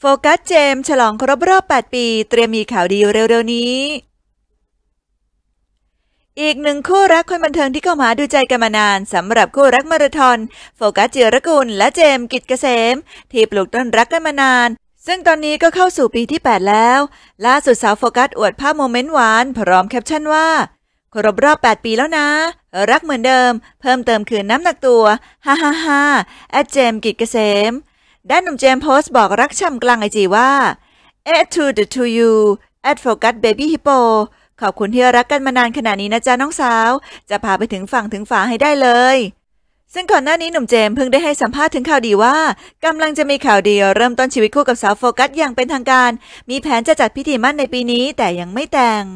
โฟกัสเจมฉลองครบรอบ 8 ปี เตรียมมีข่าวดีเร็วๆนี้ อีกหนึ่งคู่รักคนบันเทิงที่เข้ามาดูใจกันมานานสำหรับคู่รักมาราธอนโฟกัสเจรกุล และเจมกิจเกษมที่ปลูกต้นรักกันมานาน ซึ่งตอนนี้ก็เข้าสู่ปีที่ 8 แล้ว ล่าสุดสาวโฟกัสอวดภาพโมเมนต์หวาน พร้อมแคปชั่นว่า ครบรอบ 8 ปีแล้วนะ รักเหมือนเดิม เพิ่มเติมคืนน้ำหนักตัวฮ่าฮ่าฮ่าแอดเจมกิจเกษมด้านหนุ่มเจมโพสบอกรักช่ำกลางไอจีว่า a d to the to you a d focus baby hippo ขอบคุณที่รักกันมานานขนาดนี้นะจ๊ะน้องสาว จะพาไปถึงฝั่งถึงฝาให้ได้เลย ซึ่งก่อนหน้านี้หนุ่มเจมเพิ่งได้ให้สัมภาษณ์ถึงข่าวดีว่ากำลังจะมีข่าวดีเริ่มต้นชีวิตคู่กับสาวโฟกัสอย่างเป็นทางการ มีแผนจะจัดพิธีมั่นในปีนี้แต่ยังไม่แต่ง